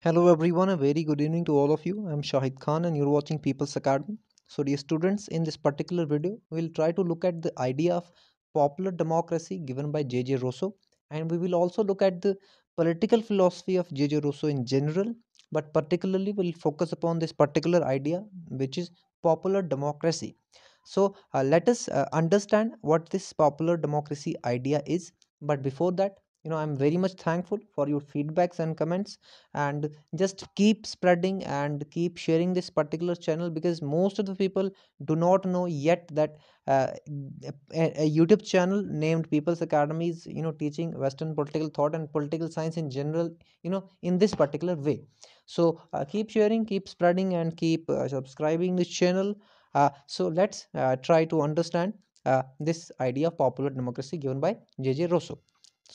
Hello everyone, a very good evening to all of you. I'm Shahid Khan and you're watching People's Academy. So dear students, in this particular video, we'll try to look at the idea of popular democracy given by J.J. Rousseau and we will also look at the political philosophy of J.J. Rousseau in general but particularly we'll focus upon this particular idea which is popular democracy. So uh, let us uh, understand what this popular democracy idea is but before that you know i'm very much thankful for your feedbacks and comments and just keep spreading and keep sharing this particular channel because most of the people do not know yet that uh, a, a, youtube channel named people's academy is you know teaching western political thought and political science in general you know in this particular way so uh, keep sharing keep spreading and keep uh, subscribing this channel uh, so let's uh, try to understand uh, this idea of popular democracy given by jj Rousseau.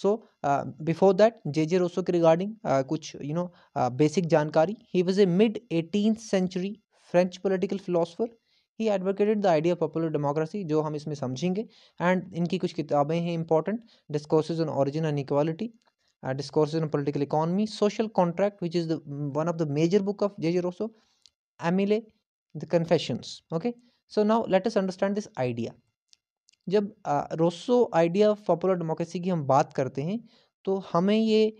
So before that J J Rousseau के regarding uh, कुछ you know basic जानकारी. He was a mid eighteen century French political philosopher he advocated the idea of popular democracy जो हम इसमें समझेंगे and इनकी कुछ किताबें हैं important discourses on origin and equality discourses on political economy social contract which is the one of the major book of J J Rousseau Emile the confessions okay so now let us understand this idea जब Rousseau idea of popular democracy की हम बात करते हैं तो हमें ये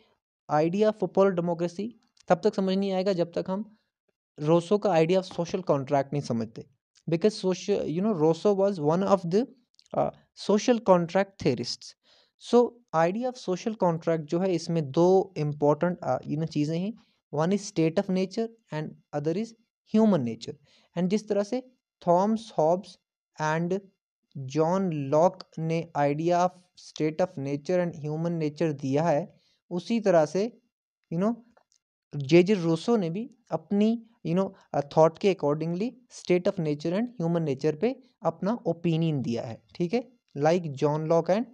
idea of popular democracy तब तक समझ नहीं आएगा जब तक हम रोसो का आइडिया ऑफ सोशल कॉन्ट्रैक्ट नहीं समझते because social you know Rousseau was one of the social contract theorist so idea of social contract जो है इसमें दो इम्पॉर्टेंट यू नो चीज़ें हैं one is state of nature and other is human nature and जिस तरह से Thomas Hobbes and John Locke ने idea of state of nature and human nature दिया है उसी तरह से you know J J Rousseau ने भी अपनी यू नो थॉट के accordingly state of nature and human nature पे अपना ओपिनियन दिया है ठीक है like John Locke and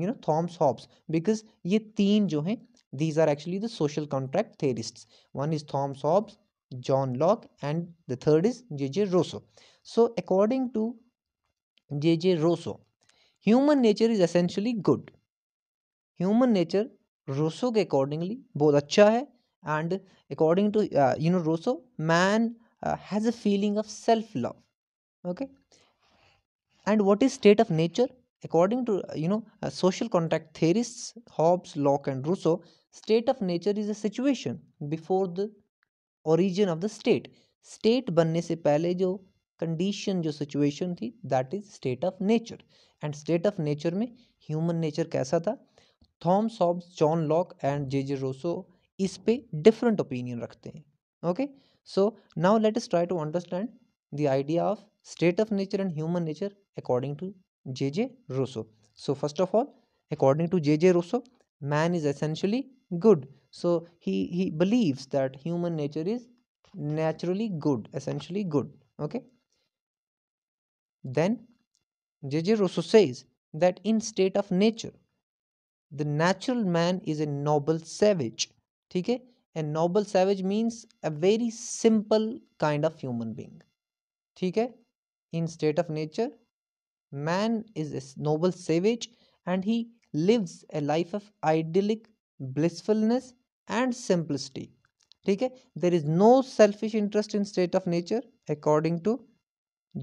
you know Thomas Hobbes because ये तीन जो हैं these are actually the social contract theorist one is Thomas Hobbes John Locke and the third is J J Rousseau so according to J J Rousseau human nature is essentially good human nature Rousseau के accordingly बहुत अच्छा है and according to you know Rousseau man has a feeling of self love okay and what is state of nature according to you know social contract theorist Hobbes Locke and Rousseau state of nature is a situation before the origin of the state state बनने से पहले जो condition जो situation थी that is state of nature and state of nature में human nature कैसा था Thomas Hobbes John Locke and J J Rousseau इस पे डिफरेंट ओपिनियन रखते हैं okay so now let us try to understand the idea of state of nature and human nature according to J J Rousseau so first of all according to J J Rousseau man is essentially good so he believes that human nature is is good essentially good okay okay Then J.J. Rousseau says that in state of nature, the natural man is a noble savage. Okay? A noble savage means a very simple kind of human being. Okay? In state of nature, man is a noble savage and he lives a life of idyllic blissfulness and simplicity. Okay, there is no selfish interest in state of nature, according to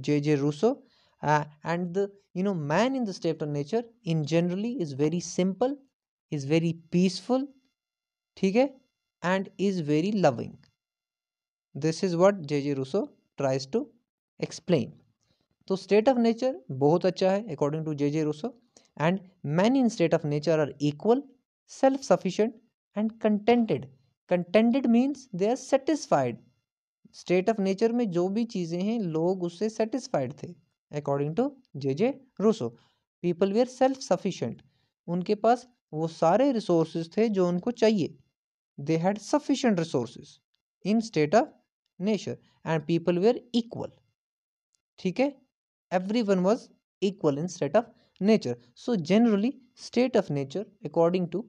J.J. Rousseau. uh, and the you know man in the state of nature in generally is very simple is very peaceful ठीक है and is very loving this is what jj russo tries to explain so state of nature bahut acha hai according to jj russo and man in state of nature are equal self sufficient and contented contented means they are satisfied state of nature में जो भी चीज़ें हैं लोग उससे satisfied थे according to J J Rousseau people were self sufficient उनके पास वो सारे रिसोर्स थे जो उनको चाहिए they had sufficient resource in state of nature and people were equal ठीक है everyone was equal in state of nature so generally state of nature according to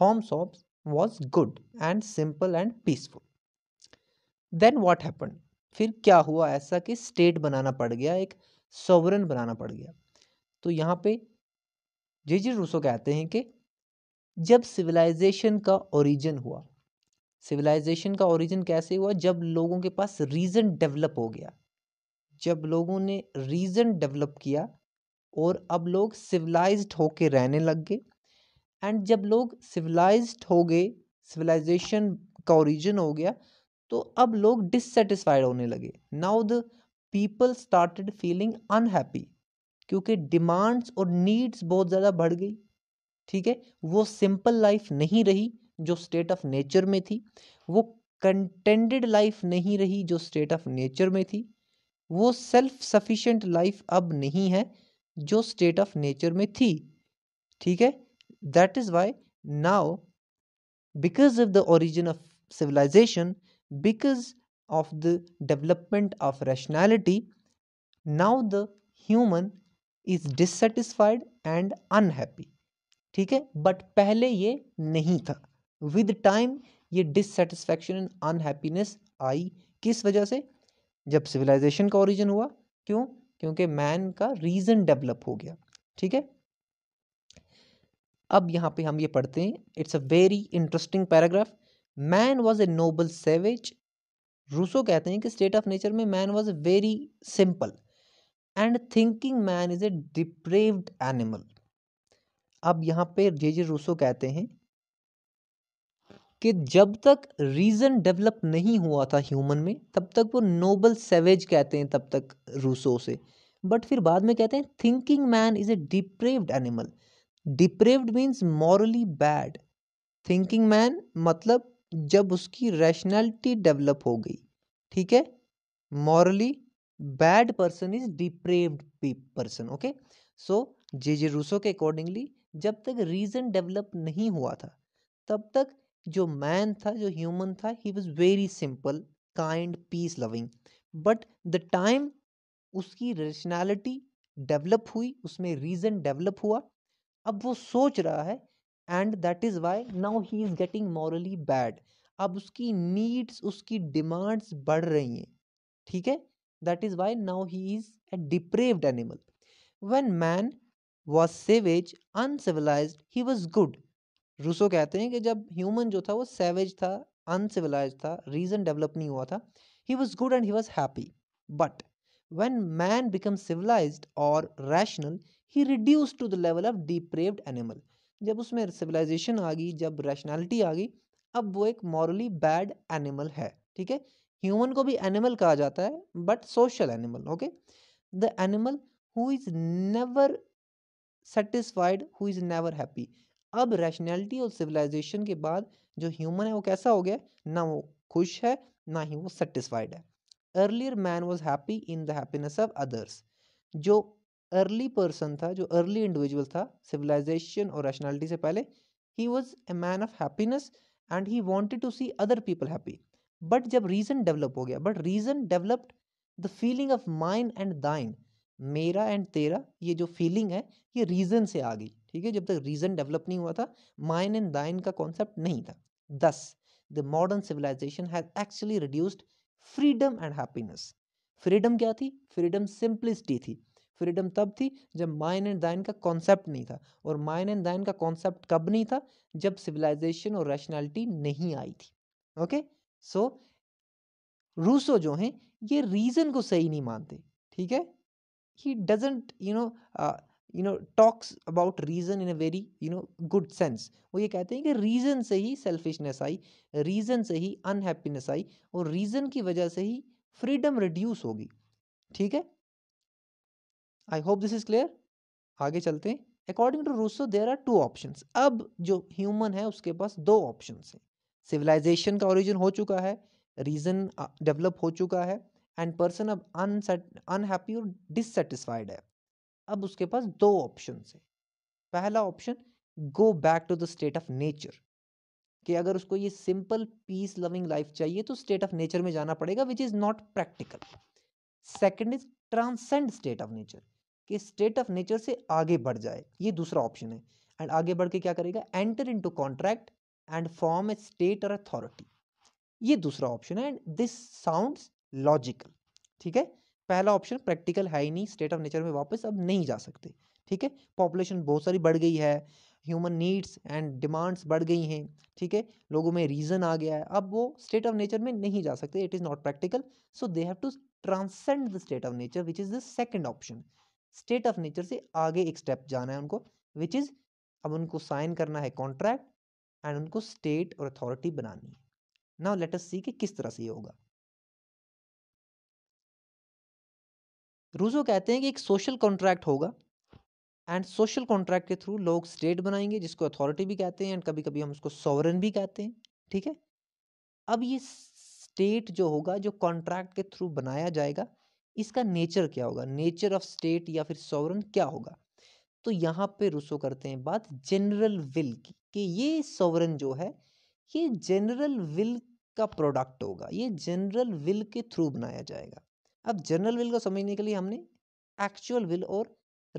Thomas Hobbes was good and simple and peaceful then what happen फिर क्या हुआ ऐसा कि state बनाना पड़ गया एक सॉवरन बनाना पड़ गया तो यहाँ पे जे जी रूसो कहते हैं कि जब सिविलाइजेशन का ओरिजिन हुआ सिविलाइजेशन का ओरिजिन कैसे हुआ जब लोगों के पास रीज़न डेवलप हो गया जब लोगों ने रीज़न डेवलप किया और अब लोग सिविलाइज्ड होके रहने लग गए एंड जब लोग सिविलाइज्ड हो गए सिविलाइजेशन का ओरिजिन हो गया तो अब लोग डिससेटिस्फाइड होने लगे now the people started feeling unhappy क्योंकि डिमांड्स और नीड्स बहुत ज़्यादा बढ़ गई ठीक है वो सिंपल लाइफ नहीं रही जो स्टेट ऑफ नेचर में थी वो कंटेंडेड लाइफ नहीं रही जो स्टेट ऑफ नेचर में थी वो सेल्फ सफिशेंट लाइफ अब नहीं है जो स्टेट ऑफ नेचर में थी ठीक है that is why now because of the origin of civilisation because of the development of rationality, now the human is dissatisfied and unhappy. ठीक है but पहले ये नहीं था with time ये dissatisfaction and unhappiness आई किस वजह से जब civilization का origin हुआ क्यों क्योंकि man का reason develop हो गया ठीक है अब यहाँ पे हम ये पढ़ते हैं it's a very interesting paragraph man was a noble savage Rousseau कहते हैं कि स्टेट ऑफ नेचर में man was very simple and thinking man is a depraved animal अब यहाँ पे जे जे रूसो कहते हैं कि जब तक रीज़न डेवलप नहीं हुआ था ह्यूमन में तब तक वो नोबल सेवेज कहते हैं तब तक रूसो से बट फिर बाद में कहते हैं thinking man is a depraved animal depraved means morally bad thinking man मतलब जब उसकी रैशनैलिटी डेवलप हो गई ठीक है morally bad person is depraved person okay so J J Rousseau के अकॉर्डिंगली जब तक रीजन डेवलप नहीं हुआ था तब तक जो मैन था जो ह्यूमन था he was very simple kind peace loving but the time उसकी रेशनैलिटी डेवलप हुई उसमें रीज़न डेवलप हुआ अब वो सोच रहा है and that is why now he is getting morally bad अब उसकी नीड्स उसकी डिमांड्स बढ़ रही हैं ठीक है that is why now he is a depraved animal when man was savage uncivilised he was good Rousseau कहते हैं कि जब ह्यूमन जो था वो सेवेज था अनसिविलाइज था रीज़न डेवलप नहीं हुआ था he was good and he was happy but when man become civilise और rational he reduce to the level of depraved animal जब उसमें सिविलाइजेशन आ गई जब रैशनैलिटी आ गई अब वो एक मॉरली बैड एनिमल है ठीक है ह्यूमन को भी एनिमल कहा जाता है but social animal okay the animal who is never satisfied who is never happy अब रैशनैलिटी और सिविलाइजेशन के बाद जो ह्यूमन है वो कैसा हो गया ना वो खुश है ना ही वो सेटिस्फाइड है earlier man was happy in the happiness of others जो अर्ली पर्सन था जो अर्ली इंडिविजुअल था सिविलाइजेशन और रैशनैलिटी से पहले he was a man of happiness and he wanted to see other people happy but जब reason develop हो गया but reason developed the feeling of mine and thine मेरा एंड तेरा ये जो फीलिंग है ये रीज़न से आ गई ठीक है जब तक रीज़न डेवलप नहीं हुआ था माइन एंड दाइन का कॉन्सेप्ट नहीं था thus the modern civilization has actually reduced freedom and happiness freedom क्या थी फ्रीडम सिंपलिसिटी थी फ्रीडम तब थी जब माइन एंड दाइन का कॉन्सेप्ट नहीं था और माइन एंड दाइन का कॉन्सेप्ट कब नहीं था जब सिविलाइजेशन और रैशनैलिटी नहीं आई थी ओके सो रूसो जो हैं ये रीज़न को सही नहीं मानते ठीक है he doesn't you know you know talks about reason in a very you know good sense वो ये कहते हैं कि रीज़न से ही सेल्फिशनेस आई रीज़न से ही अनहैप्पीनेस आई और रीज़न की वजह से ही फ्रीडम रिड्यूस होगी ठीक है I hope this is clear आगे चलते हैं according to Rousseau there are two option अब जो ह्यूमन है उसके पास दो ऑप्शन हैं सिविलाइजेशन का ओरिजिन हो चुका है रीज़न डेवलप हो चुका है एंड पर्सन अब अनहैप्पी और डिससेटिस्फाइड है अब उसके पास दो ऑप्शन है पहला option go back to the state of nature कि अगर उसको ये सिंपल पीस लविंग लाइफ चाहिए तो स्टेट ऑफ नेचर में जाना पड़ेगा which is not practical second is transcend state of nature कि स्टेट ऑफ नेचर से आगे बढ़ जाए ये दूसरा ऑप्शन है एंड आगे बढ़ के क्या करेगा enter in to contract and form a state और अथॉरिटी ये दूसरा ऑप्शन है एंड दिस साउंड्स लॉजिकल ठीक है पहला ऑप्शन प्रैक्टिकल है ही नहीं स्टेट ऑफ नेचर में वापस अब नहीं जा सकते ठीक है पॉपुलेशन बहुत सारी बढ़ गई है ह्यूमन नीड्स एंड डिमांड्स बढ़ गई हैं ठीक है लोगों में रीज़न आ गया है अब वो स्टेट ऑफ नेचर में नहीं जा सकते it is not practical so they have to transcend the state of nature which is the second option state of nature से आगे एक स्टेप जाना है उनको विच इज़ अब उनको साइन करना है कॉन्ट्रैक्ट एंड उनको स्टेट और अथॉरिटी बनानी है नाउ लेट अस सी कि किस तरह से ये होगा रूजो कहते हैं कि एक सोशल कॉन्ट्रैक्ट होगा एंड सोशल कॉन्ट्रैक्ट के थ्रू लोग स्टेट बनाएंगे जिसको अथॉरिटी भी कहते हैं एंड कभी कभी हम उसको सॉवरन भी कहते हैं ठीक है अब ये स्टेट जो होगा जो कॉन्ट्रैक्ट के थ्रू बनाया जाएगा इसका नेचर क्या होगा नेचर ऑफ स्टेट या फिर सॉवरन क्या होगा तो यहाँ पे रुसो करते हैं बात जनरल विल की कि ये सॉवरन जो है ये जनरल विल का प्रोडक्ट होगा ये जनरल विल के थ्रू बनाया जाएगा अब जनरल विल को समझने के लिए हमने एक्चुअल विल और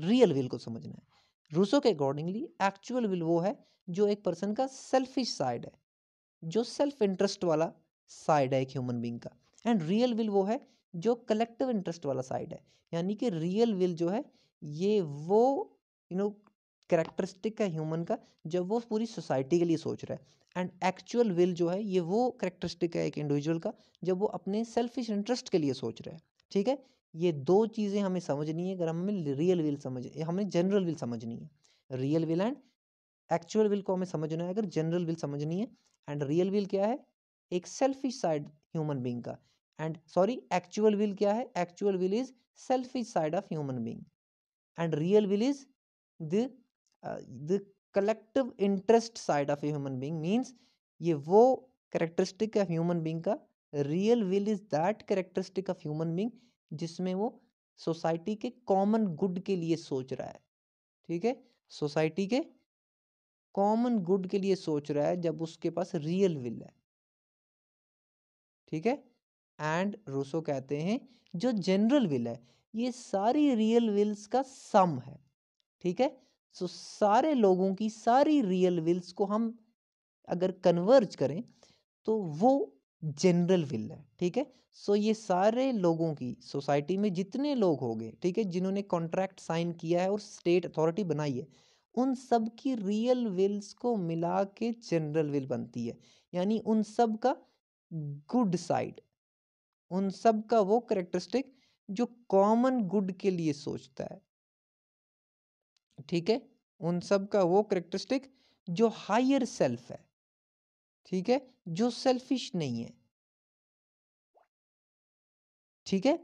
रियल विल को समझना है रूसो के अकॉर्डिंगली एक्चुअल विल वो है जो एक पर्सन का सेल्फिश साइड है जो सेल्फ इंटरेस्ट वाला साइड है एक ह्यूमन बींग का एंड रियल विल वो है जो कलेक्टिव इंटरेस्ट वाला साइड है यानी कि रियल विल जो है ये वो यू नो करेक्टरिस्टिक है ह्यूमन का जब वो पूरी सोसाइटी के लिए सोच रहा है एंड एक्चुअल विल जो है ये वो करेक्टरिस्टिक है एक इंडिविजुअल का जब वो अपने सेल्फिश इंटरेस्ट के लिए सोच रहा है ठीक है ये दो चीज़ें हमें समझनी है अगर हमें रियल विल समझ हमें जनरल विल समझनी है real will and actual will को हमें समझना है अगर जनरल विल समझनी है एंड रियल विल क्या है एक सेल्फिश साइड ह्यूमन बींग का एंड सॉरी एक्चुअल विल क्या है actual will is selfish side of human being and real will is the the collective interest side of a human being means ये वो characteristic of human being का real will is that characteristic of human being जिसमें वो society के common good के लिए सोच रहा है ठीक है सोसाइटी के कॉमन गुड के लिए सोच रहा है जब उसके पास रियल विल है ठीक है एंड रूसो कहते हैं जो जनरल विल है ये सारी रियल विल्स का सम है ठीक है सो so, सारे लोगों की सारी रियल विल्स को हम अगर कन्वर्ज करें तो वो जनरल विल है ठीक है सो ये सारे लोगों की सोसाइटी में जितने लोग होंगे ठीक है जिन्होंने कॉन्ट्रैक्ट साइन किया है और स्टेट अथॉरिटी बनाई है उन सब की रियल विल्स को मिला के जनरल विल बनती है यानी उन सब का गुड साइड उन सब का वो करेक्टरिस्टिक जो कॉमन गुड के लिए सोचता है ठीक है उन सब का वो करेक्टरिस्टिक जो हायर सेल्फ है ठीक है जो सेल्फिश नहीं है ठीक है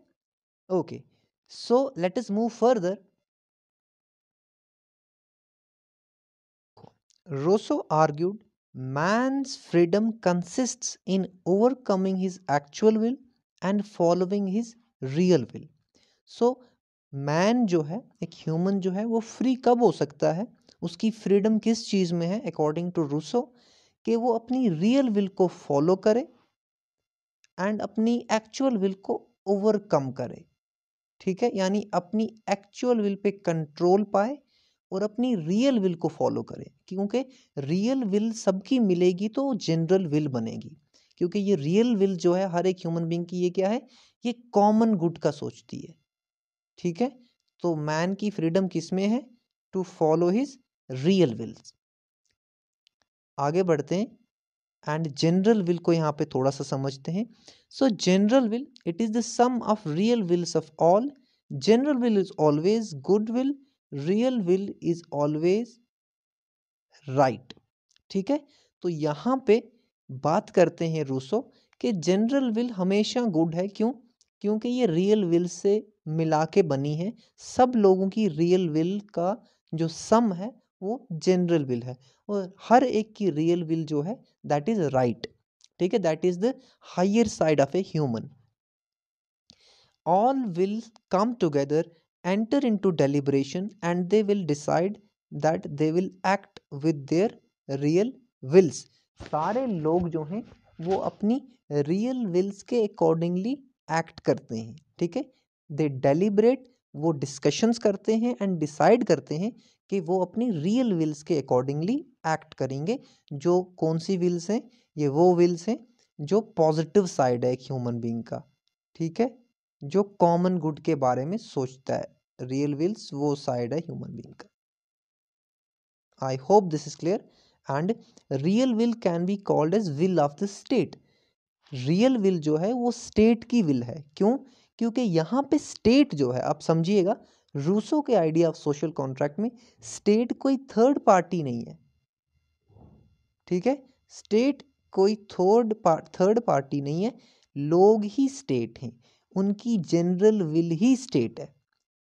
okay so let us move further Rousseau argued man freedom consist in overcoming his actual will and following his real will so man जो है एक ह्यूमन जो है वो फ्री कब हो सकता है उसकी फ्रीडम किस चीज़ में है अकॉर्डिंग टू रूसो कि वो अपनी रियल विल को फॉलो करे एंड अपनी एक्चुअल विल को ओवरकम करे ठीक है यानी अपनी एक्चुअल विल पे कंट्रोल पाए और अपनी रियल विल को फॉलो करे क्योंकि रियल विल सबकी मिलेगी तो जनरल विल बनेगी क्योंकि ये रियल विल जो है हर एक ह्यूमन बींग की ये क्या है ये कॉमन गुड का सोचती है ठीक है तो मैन की फ्रीडम किस में है to follow his real wills आगे बढ़ते हैं एंड जनरल विल को यहाँ पे थोड़ा सा समझते हैं so general will it is the sum of real wills of all general will is always good will real will is always right ठीक है तो यहाँ पे बात करते हैं रूसो कि जनरल विल हमेशा गुड है क्यों क्योंकि ये रियल विल से मिला के बनी है सब लोगों की रियल विल का जो सम है वो जनरल विल है और हर एक की रियल विल जो है दैट इज़ राइट ठीक है that is the higher side of a human will come come enter in to deliberation and they will decide that they will act with their real wills सारे लोग जो हैं वो अपनी रियल विल्स के accordingly act करते हैं ठीक है दे डेलीबरेट वो डिस्कशंस करते हैं एंड डिसाइड करते हैं कि वो अपनी रियल विल्स के अकॉर्डिंगली एक्ट करेंगे जो कौन सी विल्स हैं ये वो विल्स हैं जो पॉजिटिव साइड है एक ह्यूमन बींग का ठीक है जो कॉमन गुड के बारे में सोचता है रियल विल्स वो साइड है ह्यूमन बींग का I hope this is clear and real will can be called as will of the state real will जो है वो स्टेट की विल है क्यों क्योंकि यहाँ पे स्टेट जो है आप समझिएगा रूसो के आइडिया ऑफ सोशल कॉन्ट्रैक्ट में स्टेट कोई थर्ड पार्टी नहीं है ठीक है स्टेट कोई थर्ड थर्ड पार्टी नहीं है लोग ही स्टेट हैं उनकी जनरल विल ही स्टेट है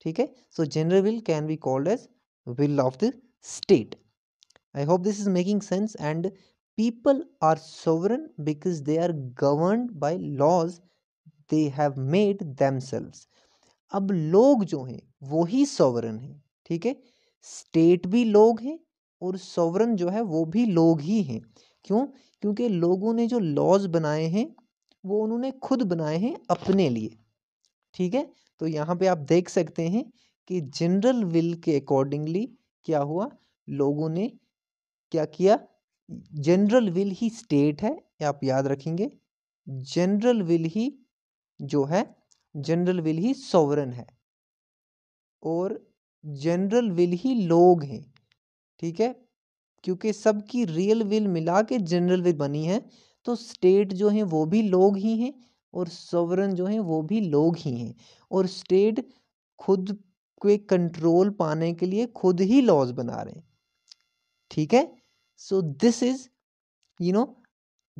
ठीक है so general will can be called as will of the state I hope this is making sense. And people are sovereign because they are governed by laws they have made themselves. अब लोग जो हैं वो ही sovereign हैं ठीक है state भी लोग हैं और सॉवरन जो है वो भी लोग ही हैं क्यों क्योंकि लोगों ने जो लॉज बनाए हैं वो उन्होंने खुद बनाए हैं अपने लिए ठीक है तो यहाँ पे आप देख सकते हैं कि जनरल विल के अकॉर्डिंगली क्या हुआ लोगों ने क्या किया जनरल विल ही स्टेट है आप याद रखेंगे जनरल विल ही जो है जनरल विल ही सोवरन है और जनरल विल ही लोग हैं ठीक है क्योंकि सबकी रियल विल मिला के जनरल विल बनी है तो स्टेट जो है वो भी लोग ही हैं और सोवरन जो है वो भी लोग ही हैं और स्टेट खुद के कंट्रोल पाने के लिए खुद ही लॉज बना रहे हैं ठीक है so this is you know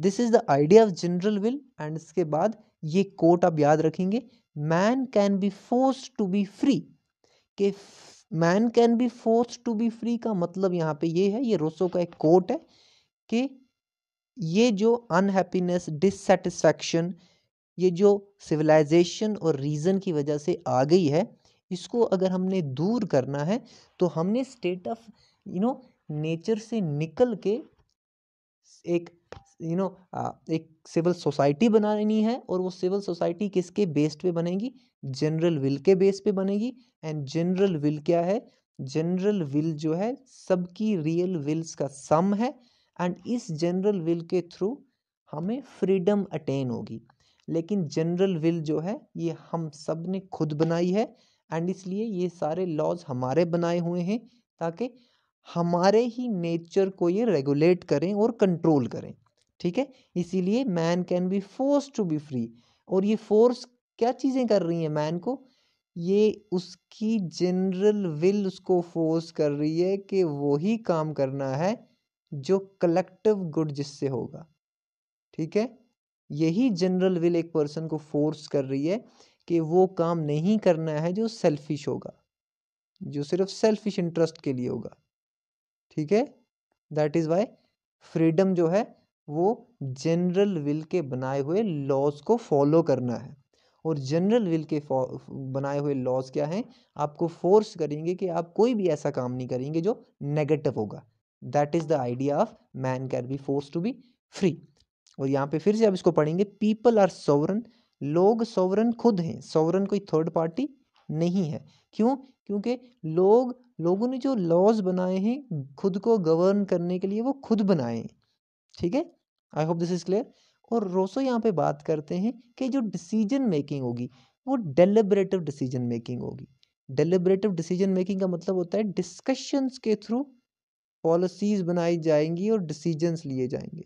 this is the idea of general will and इसके बाद ये कोट आप याद रखेंगे man can be force to be free के man can be force to be free का मतलब यहाँ पे ये है ये रोसो का एक कोट है कि ये जो अनहैप्पीनेस डिससेटिस्फैक्शन ये जो सिविलाइजेशन और रीज़न की वजह से आ गई है इसको अगर हमने दूर करना है तो हमने state of you know nature से निकल के एक यू you नो know, एक सिविल सोसाइटी बनानी है और वो सिविल सोसाइटी किसके बेस्ड पे बनेगी जनरल विल के बेस पे बनेगी एंड जनरल विल क्या है जनरल विल जो है सबकी रियल विल्स का सम है एंड इस जनरल विल के थ्रू हमें फ्रीडम अटेन होगी लेकिन जनरल विल जो है ये हम सब ने खुद बनाई है एंड इसलिए ये सारे लॉज हमारे बनाए हुए हैं ताकि हमारे ही नेचर को ये रेगुलेट करें और कंट्रोल करें ठीक है इसीलिए man can be force to be free और ये फोर्स क्या चीज़ें कर रही है मैन को ये उसकी जनरल विल उसको फोर्स कर रही है कि वही काम करना है जो कलेक्टिव गुड जिससे होगा ठीक है यही जनरल विल एक पर्सन को फोर्स कर रही है कि वो काम नहीं करना है जो सेल्फिश होगा जो सिर्फ सेल्फिश इंटरेस्ट के लिए होगा ठीक है दैट इज़ वाई फ्रीडम जो है वो जनरल विल के बनाए हुए लॉज को फॉलो करना है और जनरल विल के बनाए हुए लॉज क्या हैं आपको फोर्स करेंगे कि आप कोई भी ऐसा काम नहीं करेंगे जो नेगेटिव होगा that is the idea of man can be force to be free और यहाँ पे फिर से आप इसको पढ़ेंगे पीपल आर सोवरन लोग सोवरन खुद हैं सोवरन कोई थर्ड पार्टी नहीं है क्यों क्योंकि लोग लोगों ने जो लॉज बनाए हैं खुद को गवर्न करने के लिए वो खुद बनाए हैं ठीक है I hope this is clear और रोसो यहाँ पे बात करते हैं कि जो डिसीजन मेकिंग होगी वो डेलिब्रेटिव डिसीजन मेकिंग होगी डेलिब्रेटिव डिसीजन मेकिंग का मतलब होता है डिस्कशंस के थ्रू पॉलिसीज बनाई जाएंगी और डिसीजंस लिए जाएंगे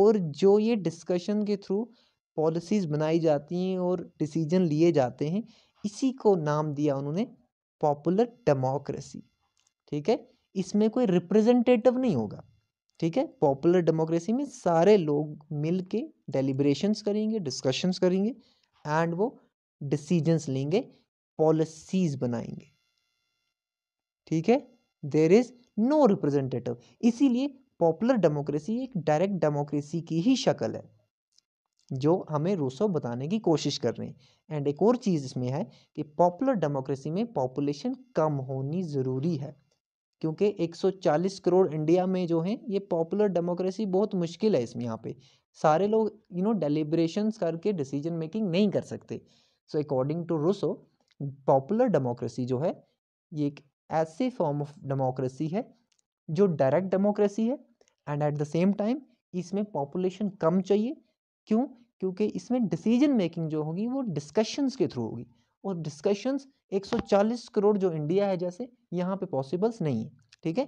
और जो ये डिस्कशन के थ्रू पॉलिसीज बनाई जाती हैं और डिसीजन लिए जाते हैं इसी को नाम दिया उन्होंने पॉपुलर डेमोक्रेसी ठीक है इसमें कोई रिप्रेजेंटेटिव नहीं होगा ठीक है पॉपुलर डेमोक्रेसी में सारे लोग मिल के डेलीब्रेशंस करेंगे डिस्कशंस करेंगे एंड वो डिसीजंस लेंगे पॉलिसीज बनाएंगे ठीक है देर इज नो रिप्रेजेंटेटिव इसीलिए पॉपुलर डेमोक्रेसी एक डायरेक्ट डेमोक्रेसी की ही शक्ल है जो हमें रूसो बताने की कोशिश कर रहे हैं एंड एक और चीज़ इसमें है कि पॉपुलर डेमोक्रेसी में पॉपुलेशन कम होनी ज़रूरी है क्योंकि 140 करोड़ इंडिया में जो है ये पॉपुलर डेमोक्रेसी बहुत मुश्किल है इसमें यहाँ पे सारे लोग यू नो डेलीब्रेशन करके डिसीजन मेकिंग नहीं कर सकते so according to Rousseau popular democracy जो है ये एक ऐसे फॉर्म ऑफ डेमोक्रेसी है जो डायरेक्ट डेमोक्रेसी है and at the same time इसमें पॉपुलेशन कम चाहिए क्यों क्योंकि इसमें डिसीजन मेकिंग जो होगी वो डिस्कशंस के थ्रू होगी और डिस्कशंस 140 करोड़ जो इंडिया है जैसे यहाँ पे पॉसिबल्स नहीं है ठीक है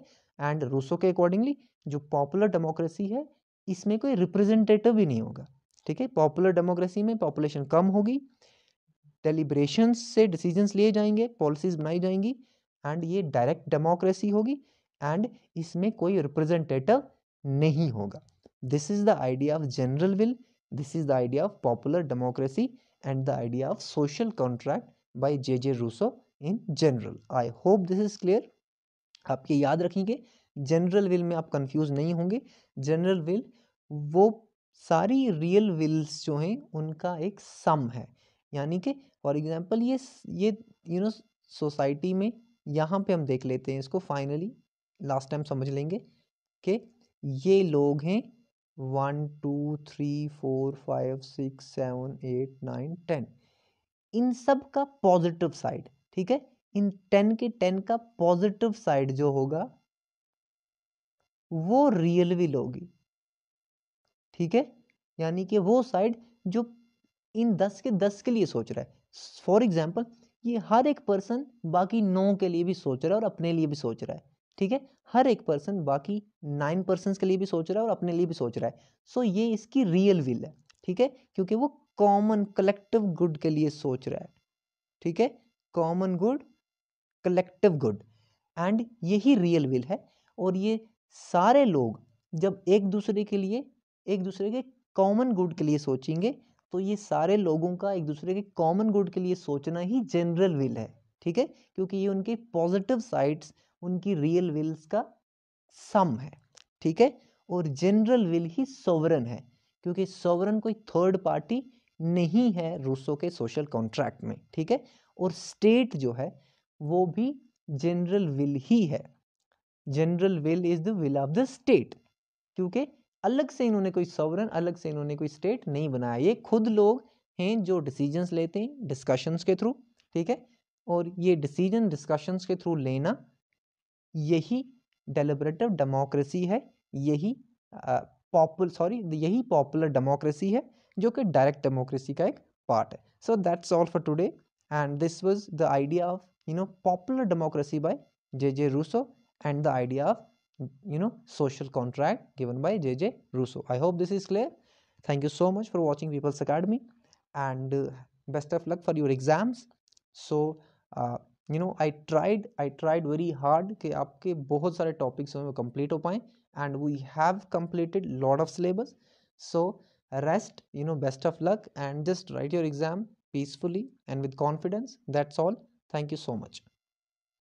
एंड रूसो के अकॉर्डिंगली जो पॉपुलर डेमोक्रेसी है इसमें कोई रिप्रेजेंटेटिव ही नहीं होगा ठीक है पॉपुलर डेमोक्रेसी में पॉपुलेशन कम होगी डेलीब्रेशन से डिसीजंस लिए जाएंगे पॉलिसीज बनाई जाएंगी एंड ये डायरेक्ट डेमोक्रेसी होगी एंड इसमें कोई रिप्रेजेंटेटिव नहीं होगा this is the idea of general will this is the idea of popular democracy and the idea of social contract by J J Rousseau in general I hope this is clear आप ये याद रखेंगे general will में आप confuse नहीं होंगे general will वो सारी रियल विल्स जो हैं उनका एक सम है यानी कि फॉर एग्ज़ाम्पल ये ये यू नो सोसाइटी में यहाँ पे हम देख लेते हैं इसको फाइनली लास्ट टाइम समझ लेंगे कि ये लोग हैं one two three four five six seven eight nine ten इन सब का पॉजिटिव साइड ठीक है इन टेन के टेन का पॉजिटिव साइड जो होगा वो रियल विल होगी ठीक है यानी कि वो साइड जो इन दस के दस के लिए सोच रहा है फॉर एग्जाम्पल ये हर एक पर्सन बाकी नौ के लिए भी सोच रहा है और अपने लिए भी सोच रहा है ठीक है हर एक पर्सन बाकी नाइन पर्सन के लिए भी सोच रहा है और अपने लिए भी सोच रहा है सो ये इसकी रियल विल है ठीक है क्योंकि वो कॉमन कलेक्टिव गुड के लिए सोच रहा है ठीक है common good collective good and यही रियल विल है और ये सारे लोग जब एक दूसरे के लिए एक दूसरे के कॉमन गुड के लिए सोचेंगे तो ये सारे लोगों का एक दूसरे के कॉमन गुड के लिए सोचना ही जनरल विल है ठीक है क्योंकि ये उनके पॉजिटिव साइड्स उनकी रियल विल्स का सम है ठीक है और जनरल विल ही सोवरन है क्योंकि सोवरन कोई थर्ड पार्टी नहीं है रूसो के सोशल कॉन्ट्रैक्ट में ठीक है और स्टेट जो है वो भी जनरल विल ही है general will is the will of the state क्योंकि अलग से इन्होंने कोई सॉवरन अलग से इन्होंने कोई स्टेट नहीं बनाया ये खुद लोग हैं जो डिसीजंस लेते हैं डिस्कशंस के थ्रू ठीक है और ये डिसीजन डिस्कशंस के थ्रू लेना यही डेलिब्रेटिव डेमोक्रेसी है यही पॉपुलर सॉरी यही पॉपुलर डेमोक्रेसी है जो कि डायरेक्ट डेमोक्रेसी का एक पार्ट है so that's all for today and this was the idea of you know popular democracy by J J Rousseau and the idea of you know social contract given by J J Rousseau I hope this is clear thank you so much for watching People's Academy and best of luck for your exams so you know I tried I tried very hard कि आपके बहुत सारे topics में complete हो पाएँ and we have completed lot of syllabus so rest you know best of luck and just write your exam peacefully and with confidence that's all thank you so much